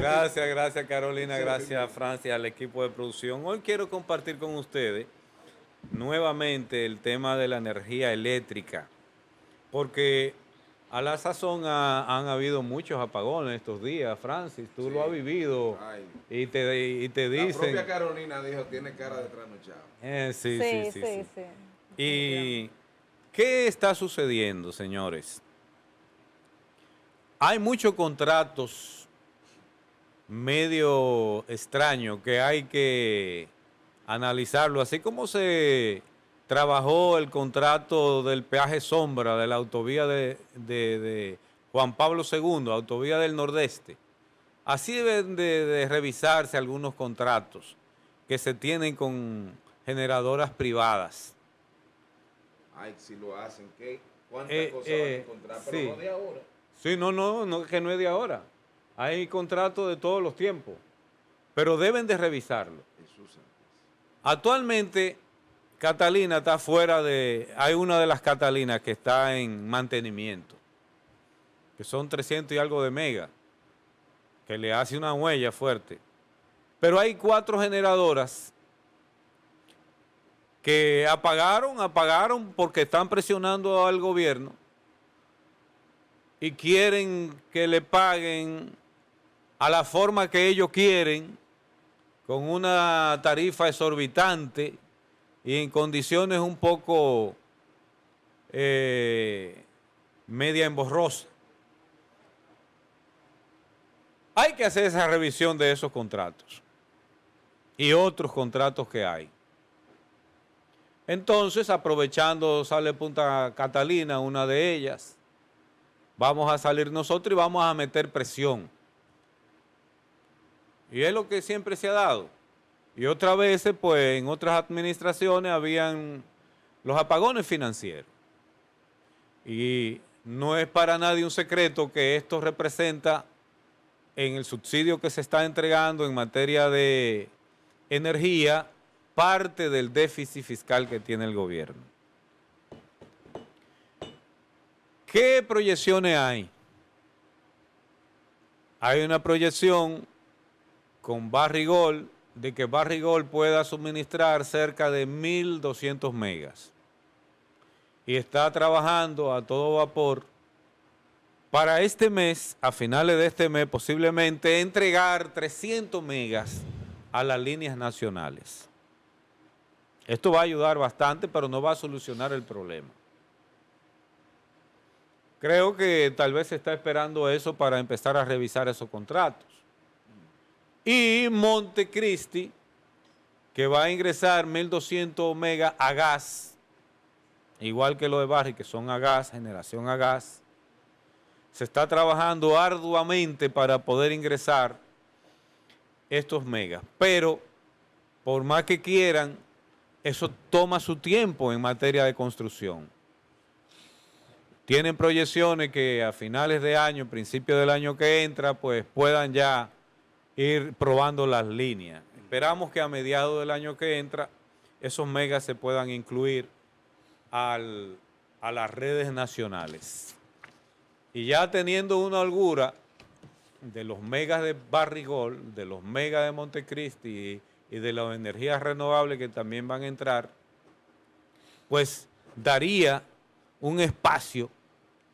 Gracias, gracias Carolina, gracias Francis, Francia, al equipo de producción. Hoy quiero compartir con ustedes nuevamente el tema de la energía eléctrica, porque a la sazón han habido muchos apagones estos días, Francis, tú lo has vivido y te, y te dicen... La propia Carolina dijo, tiene cara de tranochado eh, sí, sí, sí ¿Y qué está sucediendo, señores? Hay muchos contratos medio extraño que hay que analizarlo, así como se trabajó el contrato del peaje sombra de la autovía de, Juan Pablo II, autovía del Nordeste. Así deben de, revisarse algunos contratos que se tienen con generadoras privadas. Ay, si lo hacen, ¿Cuántas eh, cosas van a eh, encontrar? Pero no de ahora. Sí, no, no, no, que no es de ahora. Hay contratos de todos los tiempos, pero deben de revisarlo. Actualmente, Catalina está fuera de... Hay una de las Catalinas que está en mantenimiento, que son 300 y algo de mega, que le hace una huella fuerte. Pero hay cuatro generadoras que apagaron, apagaron porque están presionando al gobierno y quieren que le paguen a la forma que ellos quieren, con una tarifa exorbitante y en condiciones un poco eh, media emborrosa. Hay que hacer esa revisión de esos contratos y otros contratos que hay. Entonces, aprovechando, sale Punta Catalina, una de ellas, vamos a salir nosotros y vamos a meter presión y es lo que siempre se ha dado. Y otras veces, pues en otras administraciones habían los apagones financieros. Y no es para nadie un secreto que esto representa en el subsidio que se está entregando en materia de energía parte del déficit fiscal que tiene el gobierno. ¿Qué proyecciones hay? Hay una proyección con Barrigol de que Barrigol pueda suministrar cerca de 1.200 megas. Y está trabajando a todo vapor para este mes, a finales de este mes, posiblemente entregar 300 megas a las líneas nacionales. Esto va a ayudar bastante, pero no va a solucionar el problema. Creo que tal vez se está esperando eso para empezar a revisar esos contratos. Y Montecristi, que va a ingresar 1200 megas a gas, igual que lo de Barri, que son a gas, generación a gas. Se está trabajando arduamente para poder ingresar estos megas. Pero, por más que quieran, eso toma su tiempo en materia de construcción. Tienen proyecciones que a finales de año, principio del año que entra, pues puedan ya ir probando las líneas. Esperamos que a mediados del año que entra esos megas se puedan incluir a las redes nacionales. Y ya teniendo una holgura de los megas de Barrigol, de los megas de Montecristi y de las energías renovables que también van a entrar, pues daría un espacio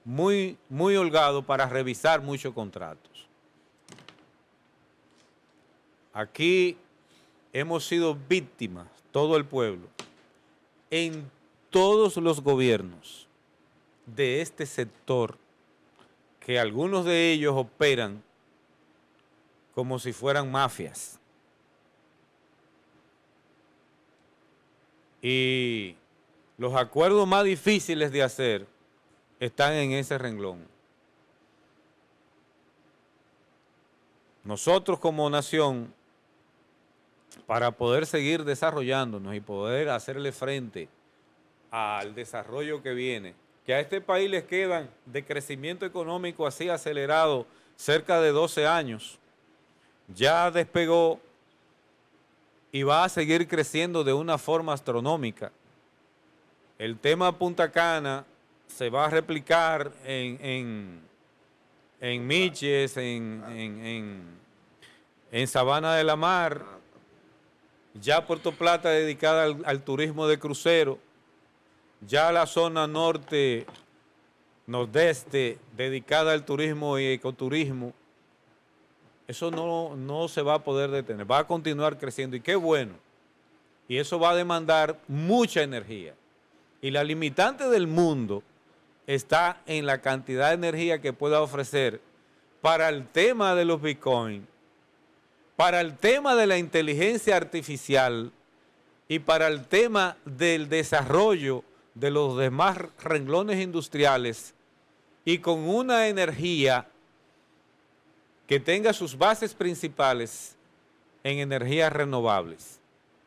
muy, muy holgado para revisar muchos contratos. Aquí hemos sido víctimas, todo el pueblo, en todos los gobiernos de este sector, que algunos de ellos operan como si fueran mafias. Y los acuerdos más difíciles de hacer están en ese renglón. Nosotros como nación para poder seguir desarrollándonos y poder hacerle frente al desarrollo que viene, que a este país les quedan de crecimiento económico así acelerado cerca de 12 años, ya despegó y va a seguir creciendo de una forma astronómica. El tema Punta Cana se va a replicar en, en, Miches, en, en Sabana de la Mar, ah, ya Puerto Plata dedicada al, turismo de crucero, ya la zona norte, nordeste, dedicada al turismo y ecoturismo, eso no, no se va a poder detener, va a continuar creciendo y qué bueno. Y eso va a demandar mucha energía. Y la limitante del mundo está en la cantidad de energía que pueda ofrecer para el tema de los bitcoins para el tema de la inteligencia artificial y para el tema del desarrollo de los demás renglones industriales y con una energía que tenga sus bases principales en energías renovables.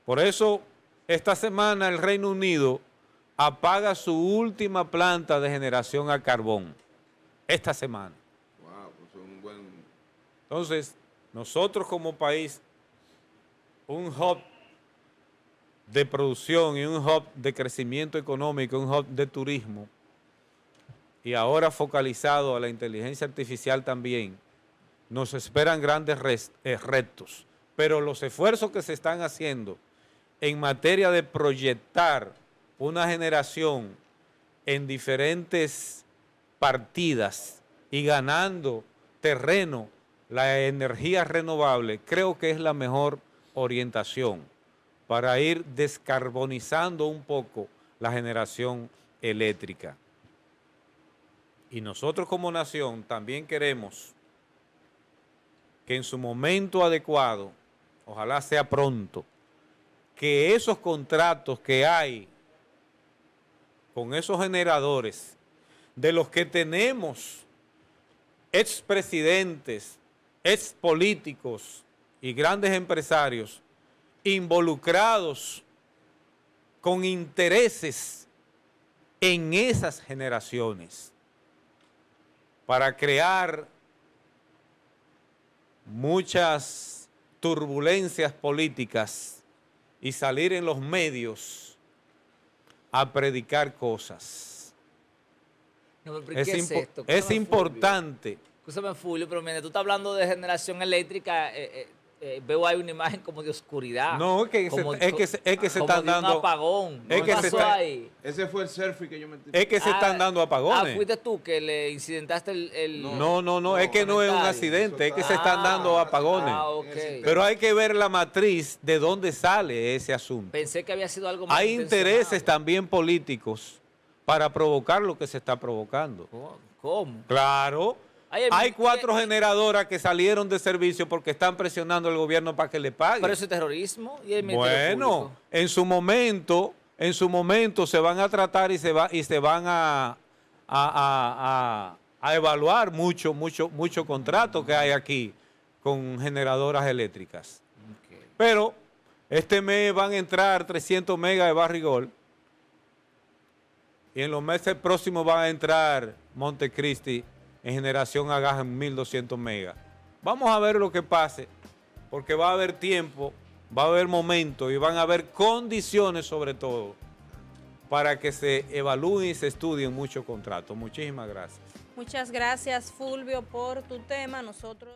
Por eso, esta semana el Reino Unido apaga su última planta de generación a carbón. Esta semana. Pues Entonces, nosotros como país, un hub de producción y un hub de crecimiento económico, un hub de turismo, y ahora focalizado a la inteligencia artificial también, nos esperan grandes eh, retos. Pero los esfuerzos que se están haciendo en materia de proyectar una generación en diferentes partidas y ganando terreno la energía renovable creo que es la mejor orientación para ir descarbonizando un poco la generación eléctrica. Y nosotros como nación también queremos que en su momento adecuado, ojalá sea pronto, que esos contratos que hay con esos generadores, de los que tenemos expresidentes ex políticos y grandes empresarios involucrados con intereses en esas generaciones para crear muchas turbulencias políticas y salir en los medios a predicar cosas. es importante Escúchame, Fulvio, pero mientras tú estás hablando de generación eléctrica, eh, eh, eh, veo ahí una imagen como de oscuridad. No, es que se, es que están dando. Un apagón. Es que pasó se ahí? Ese fue el surfing que yo me... Es que se ah, están dando apagones. Ah, fuiste tú que le incidentaste el. no, no, no, es que no es un accidente, es que se ah, están dando apagones. Ah, okay. Pero hay que ver la matriz de dónde sale ese asunto. Pensé que había sido algo más. Hay intereses también políticos para provocar lo que se está provocando. ¿Cómo? Claro. Hay cuatro generadoras que salieron de servicio porque están presionando al gobierno para que le pague. Pero eso es terrorismo y el Bueno, en su momento, en su momento se van a tratar y se, va, y se van a, a, evaluar mucho, mucho, mucho contrato que hay aquí con generadoras eléctricas. Pero este mes van a entrar 300 megas de barrigol y en los meses próximos van a entrar Montecristi en generación a en 1200 megas. Vamos a ver lo que pase, porque va a haber tiempo, va a haber momento y van a haber condiciones sobre todo para que se evalúen y se estudien muchos contratos. Muchísimas gracias. Muchas gracias Fulvio por tu tema. Nosotros